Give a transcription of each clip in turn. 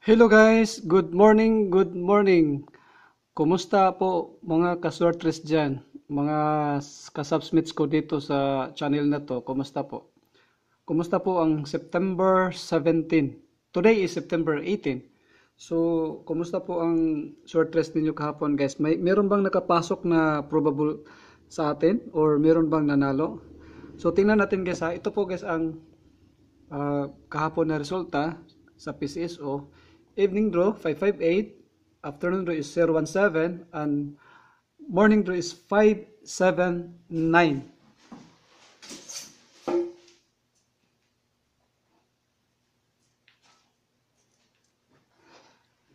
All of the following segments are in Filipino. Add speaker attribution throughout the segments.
Speaker 1: Hello guys! Good morning! Good morning! Kumusta po mga kaswertres dyan? Mga kasubsmits ko dito sa channel na to. Kumusta po? Kumusta po ang September 17? Today is September 18. So, kumusta po ang shortrest ninyo kahapon guys? May, meron bang nakapasok na probable sa atin? Or meron bang nanalo? So, tingnan natin guys ha. Ito po guys ang uh, kahapon na resulta sa PCSO evening draw 558, afternoon draw is 017, and morning draw is 579.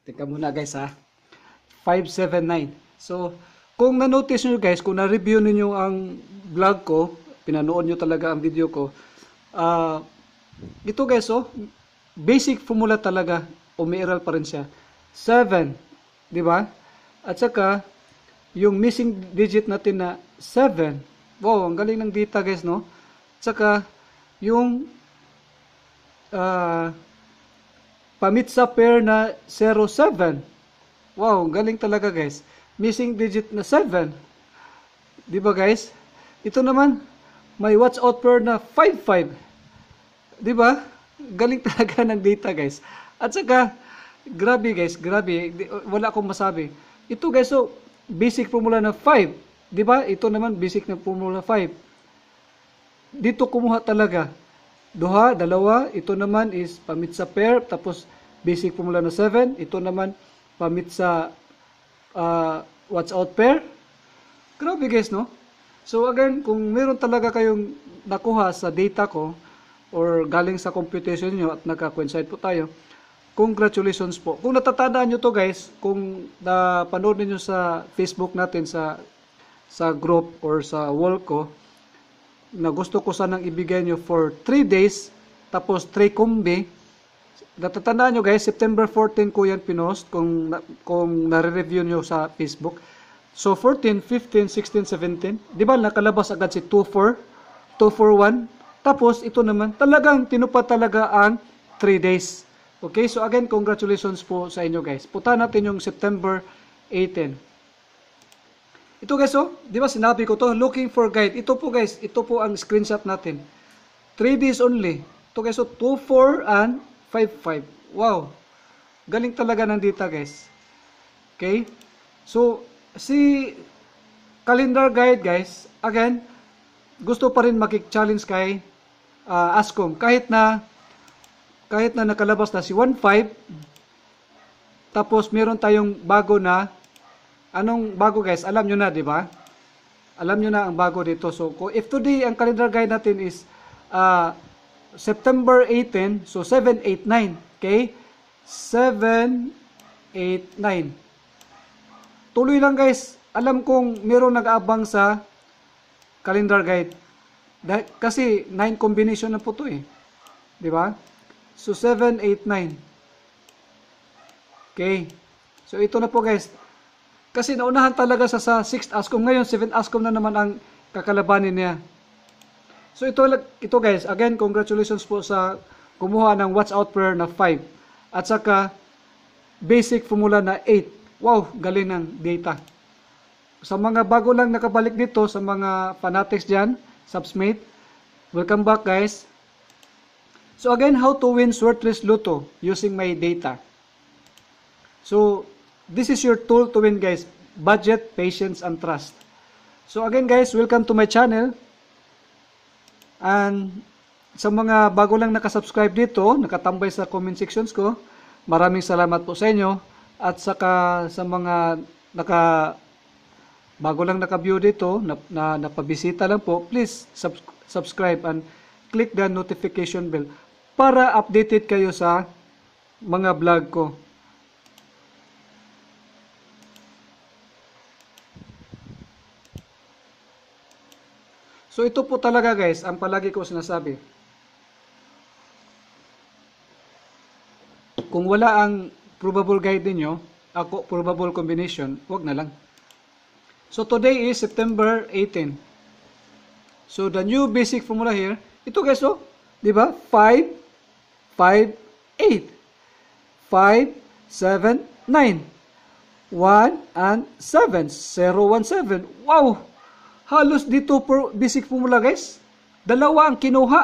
Speaker 1: Teka muna guys ha. 579. So, kung na-notice nyo guys, kung na-review niyo ang vlog ko, pinanood nyo talaga ang video ko, ah, uh, ito guys oh, basic formula talaga umiiral pa rin siya. 7, di ba? At saka, yung missing digit natin na 7. Wow, ang galing ng data guys, no? At saka, yung uh, pamit sa pair na 07. Wow, galing talaga guys. Missing digit na 7. Di ba guys? Ito naman, may watch out pair na 55. Di ba? Galing talaga ng data guys. At saka, grabe guys, grabe. Wala akong masabi. Ito guys, so, basic formula na 5. Di ba? Ito naman, basic na formula 5. Dito kumuha talaga. Duha, dalawa. Ito naman is pamit sa pair. Tapos, basic formula na 7. Ito naman, pamit sa uh, ah, watch out pair. Grabe guys, no? So again, kung meron talaga kayong nakuha sa data ko or galing sa computation nyo at nagka-coincide po tayo, Congratulations po. Kung natatandaan nyo to guys, kung napanood niyo sa Facebook natin sa sa group or sa wall ko, na gusto ko sanang ibigay nyo for 3 days, tapos 3 kumbi. Natatandaan nyo guys, September 14 ko yan pinost kung, kung nare-review nyo sa Facebook. So 14, 15, 16, 17, di ba nakalabas agad si 24, 241, tapos ito naman, talagang tinupad talaga ang 3 days. Okay, so again, congratulations po sa inyo guys. Puta natin yung September 18. Ito guys, oh, di ba sinabi ko to, looking for guide. Ito po guys, ito po ang screenshot natin. 3 days only. Ito guys, oh, 2, 4, and 5, 5. Wow. Galing talaga ng data guys. Okay? So, si calendar guide guys, again, gusto pa rin makik-challenge kay uh, Ascom. Kahit na kahit na nakalabas na si 1.5, tapos meron tayong bago na, anong bago guys? Alam nyo na, di ba? Alam nyo na ang bago dito. So, if today, ang calendar guide natin is uh, September 18, so 7.8.9 Okay? 7, 8, 9. Tuloy lang guys. Alam kong meron nag-aabang sa calendar guide. Kasi 9 combination na po to eh. Di ba? So, 7, 8, 9. Okay. So, ito na po guys. Kasi naunahan talaga sa, 6th ASCOM. Ngayon, 7th ASCOM na naman ang kakalabanin niya. So, ito, ito guys. Again, congratulations po sa kumuha ng watch out prayer na 5. At saka, basic formula na 8. Wow, galing ng data. Sa mga bago lang nakabalik dito, sa mga fanatics dyan, subsmate, welcome back guys. So again, how to win Swertres Luto using my data. So this is your tool to win guys. Budget, patience, and trust. So again guys, welcome to my channel. And sa mga bago lang nakasubscribe dito, nakatambay sa comment sections ko, maraming salamat po sa inyo. At saka sa mga naka bago lang naka-view dito, na, na napabisita lang po, please sub, subscribe and click the notification bell para updated kayo sa mga vlog ko. So ito po talaga guys, ang palagi ko sinasabi. Kung wala ang probable guide niyo, ako probable combination, wag na lang. So today is September 18. So the new basic formula here, ito guys oh, 'di ba? 5 5, 8, 1 and 7, 0, 1, 7. Wow! Halos dito per basic formula guys. Dalawa ang kinuha.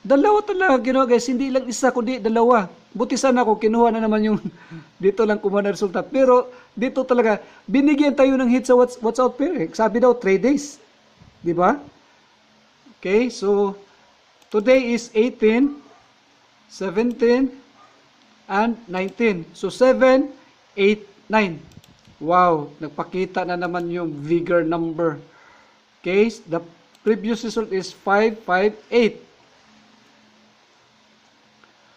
Speaker 1: Dalawa talaga kinuha guys. Hindi lang isa kundi dalawa. Buti sana ako kinuha na naman yung dito lang kumuha na resulta. Pero dito talaga, binigyan tayo ng hit sa what's, what's out period. Eh. Sabi daw 3 days. Di ba? Okay, so today is 18 17, and 19. So, 7, 8, 9. Wow! Nagpakita na naman yung vigor number. Case, The previous result is 5, 5, 8.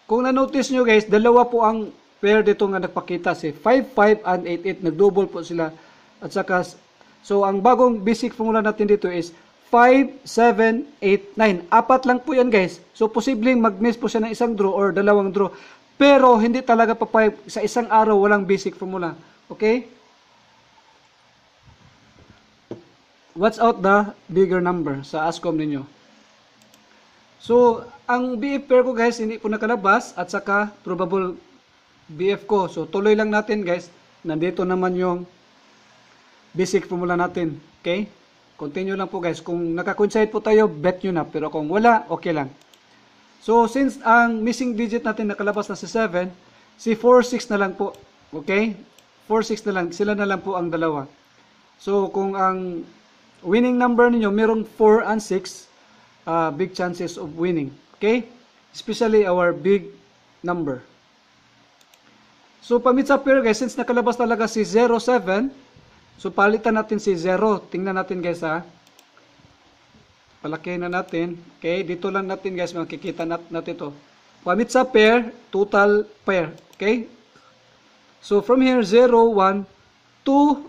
Speaker 1: Kung na-notice nyo guys, dalawa po ang pair dito nga nagpakita si 5, 5, and 8, 8. Nag-double po sila. At saka, so ang bagong basic formula natin dito is 5, 7, 8, 9. Apat lang po yan guys. So posibleng mag-miss po siya ng isang draw or dalawang draw. Pero hindi talaga pa 5. Sa isang araw walang basic formula. Okay? What's out the bigger number sa ASCOM ninyo? So, ang BF pair ko guys, hindi po nakalabas at saka probable BF ko. So, tuloy lang natin guys. Nandito naman yung basic formula natin. Okay? Continue lang po guys. Kung nakakonsign po tayo, bet nyo na. Pero kung wala, okay lang. So, since ang missing digit natin nakalabas na si 7, si 4, 6 na lang po. Okay? 4, 6 na lang. Sila na lang po ang dalawa. So, kung ang winning number ninyo, merong 4 and 6, uh, ah, big chances of winning. Okay? Especially our big number. So, pamit sa pair guys, since nakalabas talaga si 07, So, palitan natin si 0. Tingnan natin guys ha. Palakihin na natin. Okay, dito lang natin guys makikita nat natin ito. Pamit sa pair, total pair. Okay? So, from here, 0, 1, 2,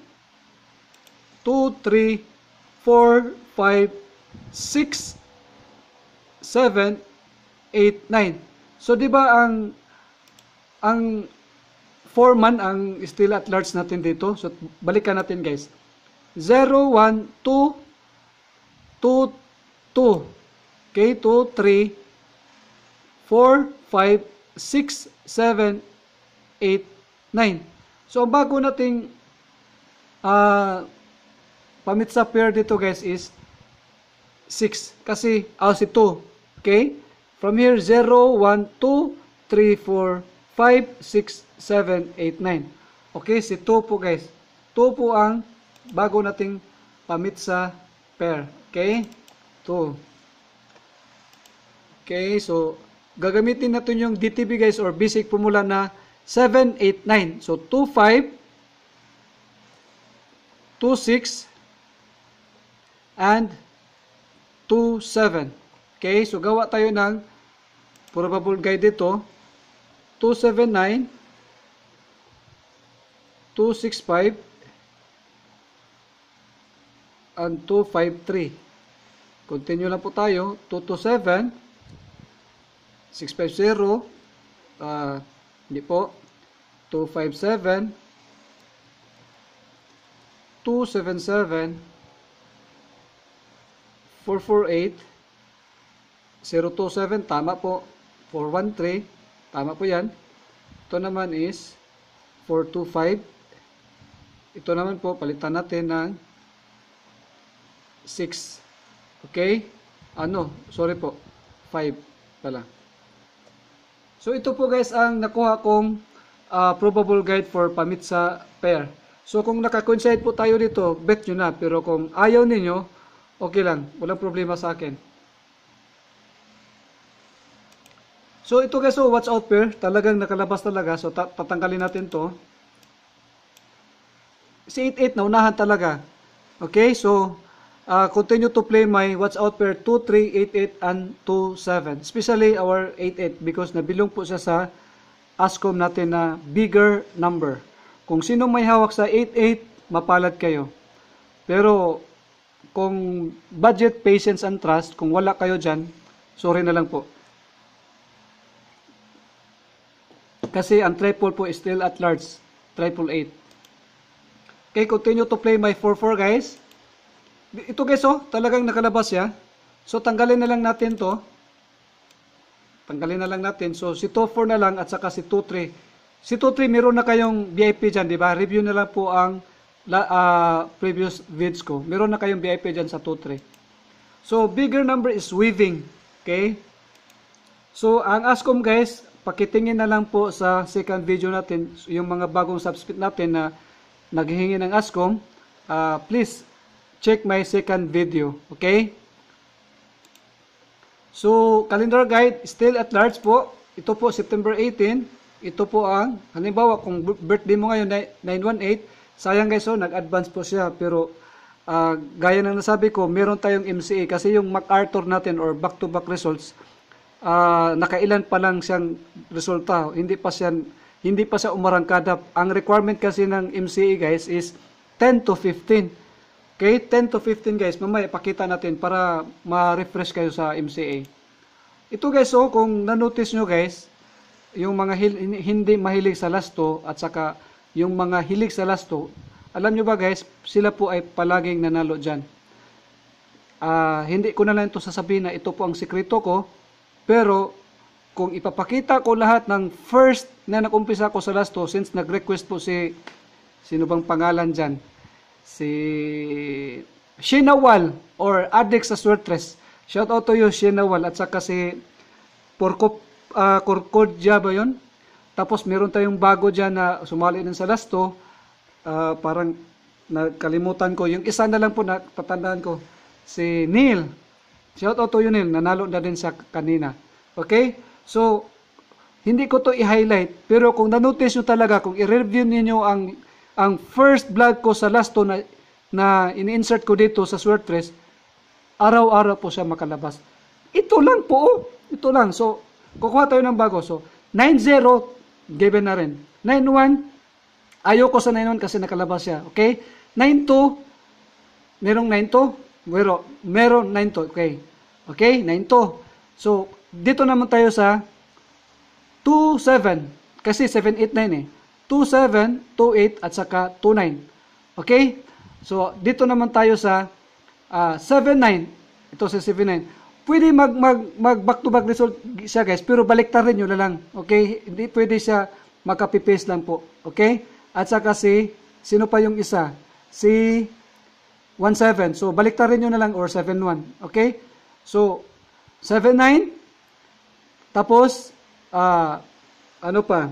Speaker 1: 2, 3, 4, 5, 6, 7, 8, 9. So, di ba ang ang 4 man ang still at large natin dito. So, balikan natin guys. 0, 1, 2, 2, 2. Okay, 2, 3, 4, 5, 6, 7, 8, 9. So, bago nating uh, pamit sa pair dito guys is 6. Kasi, ah, si 2. Okay? From here, 0, 1, 2, 3, 4, 5, 6, 7, 8, 9. Okay, si 2 po guys. 2 po ang bago nating pamit sa pair. Okay? 2. Okay, so gagamitin natin yung DTB guys or basic formula na 7, 8, 9. So 2, 5, 2, 6, and 2, 7. Okay, so gawa tayo ng probable guide dito. 279 265 and 253 continue lang po tayo 227 650 uh, hindi po 257 277 448 027 tama po 413 Tama po yan. Ito naman is 425. Ito naman po, palitan natin ng 6. Okay? Ano? Sorry po. 5 pala. So, ito po guys ang nakuha kong uh, probable guide for pamitsa pair. So, kung nakakonsight po tayo dito, bet nyo na. Pero kung ayaw ninyo, okay lang. Walang problema sa akin. So ito guys, so oh, watch out pair, eh. talagang nakalabas talaga. So tatanggalin natin to. Si 8-8 naunahan talaga. Okay, so uh, continue to play my watch out pair 2388 and 27. Especially our 88 because nabilong po siya sa ASCOM natin na bigger number. Kung sino may hawak sa 88, mapalad kayo. Pero kung budget, patience, and trust, kung wala kayo diyan, sorry na lang po. Kasi ang triple po is still at large. Triple 8. Okay, continue to play my 4-4 guys. Ito guys oh, talagang nakalabas ya. So tanggalin na lang natin to. Tanggalin na lang natin. So si 2-4 na lang at saka si 2-3. Si 2-3 meron na kayong VIP dyan, di ba? Review na lang po ang uh, previous vids ko. Meron na kayong VIP dyan sa 2-3. So bigger number is weaving. Okay? So, ang ASCOM guys, pakitingin na lang po sa second video natin, yung mga bagong subscribe natin na naghihingi ng askom uh, ah, please check my second video. Okay? So, calendar guide, still at large po. Ito po September 18. Ito po ang, halimbawa kung birthday mo ngayon, 918, sayang guys, oh, nag-advance po siya. Pero, uh, gaya ng nasabi ko, meron tayong MCA. Kasi yung MacArthur natin or back to -back results, uh, nakailan pa lang siyang resulta. Hindi pa siya hindi pa sa umarangkada. Ang requirement kasi ng MCA guys is 10 to 15. Okay, 10 to 15 guys. Mamaya pakita natin para ma-refresh kayo sa MCA. Ito guys, so oh, kung na-notice nyo guys, yung mga hindi mahilig sa lasto at saka yung mga hilig sa lasto, alam nyo ba guys, sila po ay palaging nanalo dyan. Uh, hindi ko na lang ito sasabihin na ito po ang sikreto ko pero, kung ipapakita ko lahat ng first na nakumpisa ko sa last two, since nag-request po si, sino bang pangalan dyan? Si Shinawal or Adex sa Swertres. Shout out to you, Shinawal. At saka si Porco, uh, ah, Corcordia ba yun? Tapos meron tayong bago dyan na sumali din sa last two. Uh, parang nakalimutan ko. Yung isa na lang po na tatandaan ko. Si Neil Shout out to Yunil, nanalo na din sa kanina. Okay? So, hindi ko to i-highlight, pero kung nanotice nyo talaga, kung i-review ninyo ang, ang first vlog ko sa last two na, na in-insert ko dito sa Swordpress, araw-araw po siya makalabas. Ito lang po, oh. ito lang. So, kukuha tayo ng bago. So, 9-0, given na rin. 9-1, ayoko sa 9-1 kasi nakalabas siya. Okay? 9-2, merong 9-2, pero, meron 9 to. Okay. Okay, 9 to. So, dito naman tayo sa 2, 7. Kasi 7, 8, 9 eh. 2, 7, 2, 8, at saka 2, 9. Okay? So, dito naman tayo sa uh, 7, 9. Ito sa 7, 9. Pwede mag, mag, mag back to back result siya guys, pero baliktarin nyo na lang. Okay? Hindi pwede siya makapipaste lang po. Okay? At saka si, sino pa yung isa? Si 1.7. So, baliktarin nyo na lang or 7.1. Okay? So, 7.9. Tapos, uh, ano pa?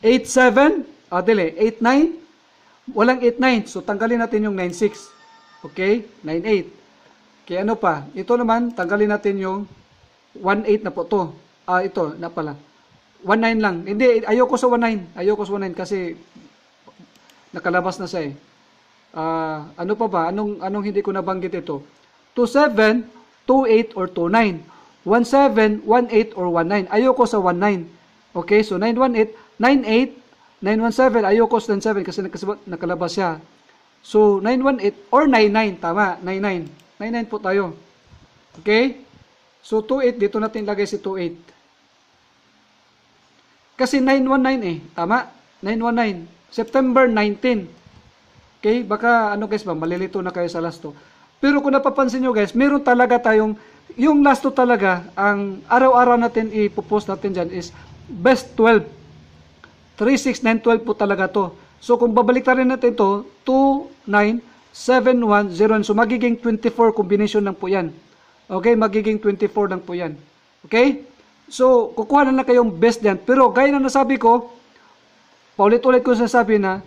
Speaker 1: 8.7. 7 Ah, dili. 8 Walang 8.9. So, tanggalin natin yung 9.6. Okay? 9.8. 8 Okay, ano pa? Ito naman, tanggalin natin yung 1.8 na po to. Ah, ito na pala. 1.9 lang. Hindi, ayoko sa 1.9. Ayoko sa 1.9 kasi nakalabas na siya eh uh, ano pa ba? Anong, anong hindi ko nabanggit ito? 27, 28, or 29. 17, 18, or 19. Ayoko sa 19. Okay, so 918, 98, 917, ayoko sa 97 kasi nakalabas siya. So, 918 or 99, tama, 99. 99 po tayo. Okay? So, 28, dito natin lagay si 28. Kasi 919 eh, tama? 919. September 19. Okay? Baka ano guys ba, malilito na kayo sa last two. Pero kung napapansin nyo guys, meron talaga tayong, yung last two talaga, ang araw-araw natin ipopost natin dyan is best 12. 3, 6, 9, 12 po talaga to. So kung babalik rin natin to, 2, 9, 7, 1, 0. So magiging 24 combination lang po yan. Okay, magiging 24 lang po yan. Okay? So kukuha na lang kayong best dyan. Pero gaya na nasabi ko, paulit-ulit ko sinasabi na,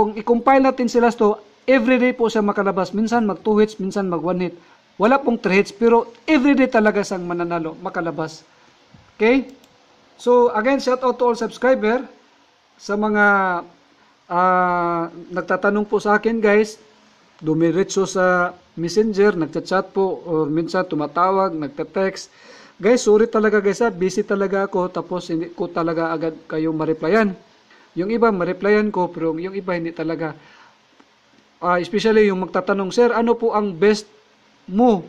Speaker 1: kung i-compile natin sila to, every day po siya makalabas. Minsan mag 2 hits, minsan mag 1 hit. Wala pong 3 hits, pero every day talaga siyang mananalo, makalabas. Okay? So, again, shout out to all subscriber sa mga uh, nagtatanong po sa akin, guys. Dumiretso sa messenger, nagchat-chat po, or minsan tumatawag, nagte-text. Guys, sorry talaga guys, ha? busy talaga ako, tapos hindi ko talaga agad kayo ma-replyan. Yung iba, ma-replyan ko, pero yung iba hindi talaga. Uh, especially yung magtatanong, Sir, ano po ang best mo?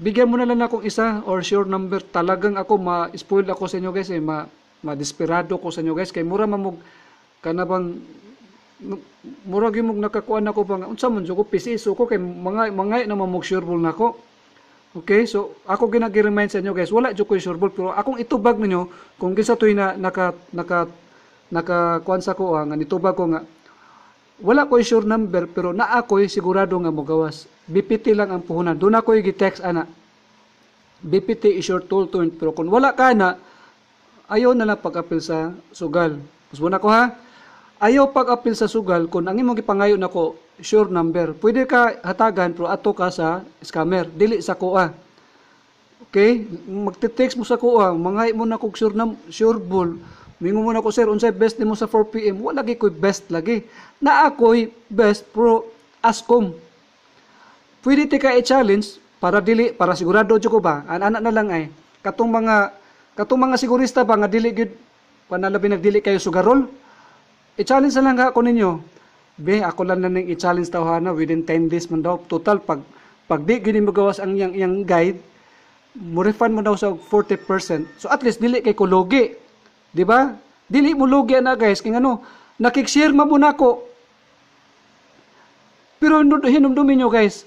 Speaker 1: Bigyan mo na lang akong isa or sure number. Talagang ako, ma-spoil ako sa inyo guys, eh, ma madesperado ko sa inyo guys. Kay mura mamog, kanabang murag yung nakakuan ako bang unsa man ko pisiso ko kay mga mga na mamog sure na ko Okay, so ako ginag-remind sa inyo guys, wala jud ko sure ball pero akong itubag ninyo kung kinsa toy na naka naka nakakuan sa ko nga nituba ko nga wala ko'y sure number pero naa ko'y sigurado nga mogawas. BPT lang ang puhunan. Doon na ko'y gi-text ana. BPT is your tool turn pero kung wala ka na ayaw na lang pag-apil sa sugal. Gusto na ko ha? Ayaw pag-apil sa sugal kung ang imong gipangayo nako sure number. Pwede ka hatagan pero ato ka sa scammer. Dili sa kuha. Okay? Magte-text mo sa kuha. Mangay mo na kog sure, sure ball Mingo muna ko sir, unsay best nimo sa 4 PM? Wala lagi koy best lagi. Na ako'y best pro askom. Pwede ti ka i-challenge para dili para sigurado jud ko ba an anak na lang ay katong mga katong mga sigurista ba nga dili gid panalabi nagdili kayo sugarol i-challenge na lang ka ako ninyo be ako lang na ning i-challenge tawhana within 10 days man daw total pag pag di gini magawas ang yang yang guide mo refund mo daw sa 40% so at least dili kay kulogi Di ba? Dili mo lugya na guys. Kaya ano, nakikshare mo na ko. Pero hinumdumin nyo guys,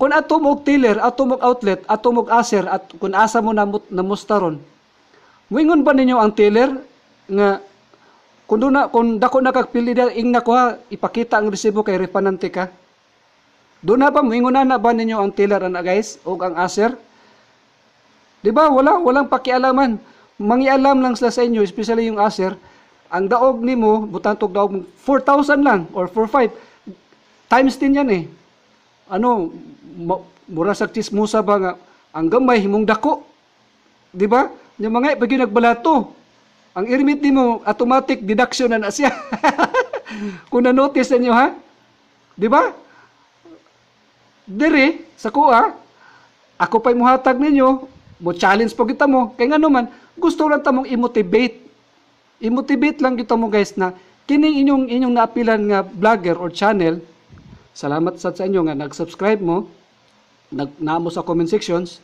Speaker 1: kung ato mo tiller, ato mo outlet, ato mo aser, at kung asa mo na, na mustaron, wingon ba ninyo ang tiller nga kung na kung dako na kagpili da ing na kuha ipakita ang resibo kay repanante ka. Do na ba moingon na ba ninyo ang tiller ana guys o ang aser? Di ba wala walang pakialaman mangyalam lang sila sa inyo, especially yung aser, ang daog nimo, butantog daog mo, 4,000 lang or 4,500. Times 10 yan eh. Ano, mura sa chismusa ba nga, ang gamay, himong dako. Di ba? Yung mga pag nagbalato, ang irmit nimo, automatic deduction na na siya. Kung na-notice ninyo ha? Di ba? Dere, sa kuha, ako pa'y muhatag ninyo, mo challenge po kita mo, kay nga naman, gusto lang ta mong i-motivate. I-motivate lang kita mo guys na kining inyong inyong naapilan nga vlogger or channel. Salamat sa, sa inyo nga nag-subscribe mo. Nag naamo sa comment sections.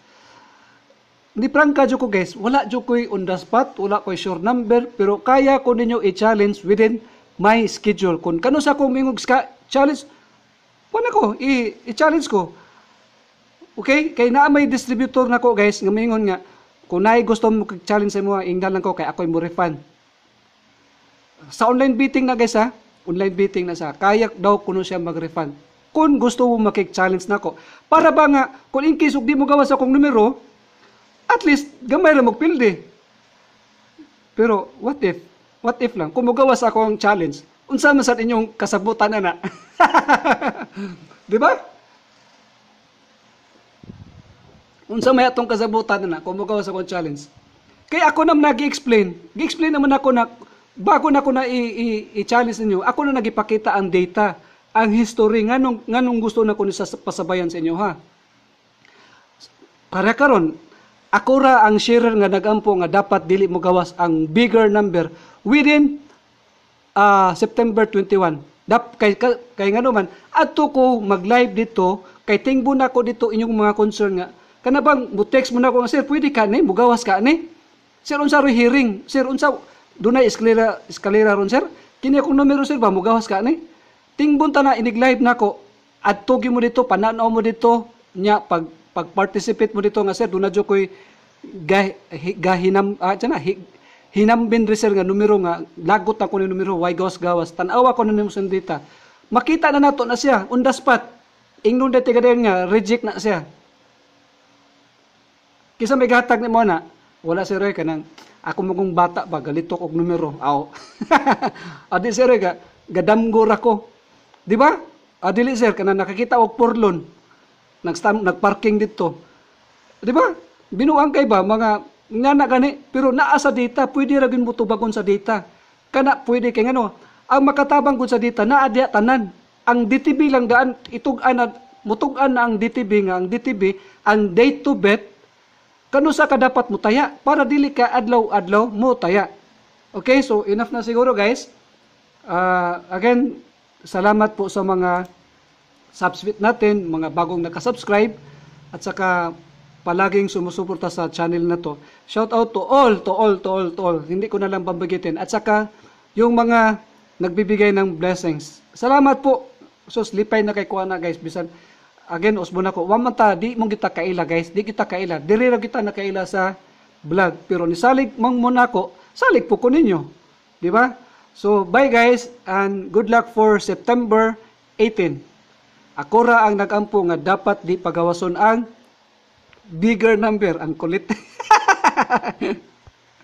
Speaker 1: Ni prangka jo ko guys, wala jo koy on the spot, wala koy sure number, pero kaya ko ninyo i-challenge within my schedule. Kung kano sa akong mingog challenge, wala ko, i-challenge ko. Okay? Kay naa may distributor na ko guys, ngamingon nga, kung naay gusto mo challenge sa mo, ingnan lang ko kay ako mo refund. Sa online bidding na guys ha, online bidding na sa kayak daw kuno siya mag-refund. Kung gusto mo makik-challenge nako. Para ba nga, kung in case di mo gawa sa kong numero, at least gamay ra mo pilde. Pero what if? What if lang? Kung magawas ako akong challenge, unsa man sa inyong kasabutan na na. 'Di ba? unsa may atong kasabutan na kumugaw sa akong challenge kay ako nam nag-explain gi-explain naman ako na bago na ako na i-challenge ninyo ako na nagipakita ang data ang history nganong nganong gusto na ko ni sa pasabayan sa inyo ha para karon ako ra ang sharer nga nagampo nga dapat dili mo gawas ang bigger number within uh, September 21 dap kay kay, kay ngano man adto ko mag-live dito kay tingbo na ko dito inyong mga concern nga Kanabang mo-text mo na ko, sir, pwede ka ni, mugawas ka ni. Sir, unsa ro hearing? Sir, unsa dunay eskalera eskalera ron sir? Kini akong numero sir ba mugawas ka ni? Tingbon ta na inig live nako. Adto gi mo dito, pananaw mo dito nya pag pag participate mo dito nga sir, dunay jo koy gah, gahinam ah, na, hinambin rin sir nga numero nga lagot ako ni numero why gawas gawas tanawa ko na ni sa data makita na nato na siya on the spot ingnon dati nga reject na siya Kisa may gatag ni mo wala si Roy kanang ako mo kong bata ba galitok og numero. Aw. Adi si Roy ka gadamgor ako. Di ba? Adili sir kana nakakita og purlon. Nag parking dito. Di ba? Binuang kay ba mga ngana gani, pero naa sa data pwede ra gyud mo tubagon sa data. Kana pwede kay ngano ang makatabang kun sa data naa diya tanan. Ang DTB lang daan itug-an mutug-an na ang DTB nga ang DTB ang date to bet kanusa ka dapat mo taya para dili ka adlaw-adlaw mo taya. Okay, so enough na siguro guys. Uh, again, salamat po sa mga subscribe natin, mga bagong nakasubscribe at saka palaging sumusuporta sa channel na to. Shout out to all, to all, to all, to all. Hindi ko na lang pambagitin. At saka yung mga nagbibigay ng blessings. Salamat po. So, lipay na kay Kuana guys. Bisan, again usbon nako wa man di mong kita kaila guys di kita kaila diri ra kita nakaila sa vlog pero ni salig mong mo nako salig po ko ninyo di ba so bye guys and good luck for September 18 ako ra ang nagampo nga dapat di pagawason ang bigger number ang kulit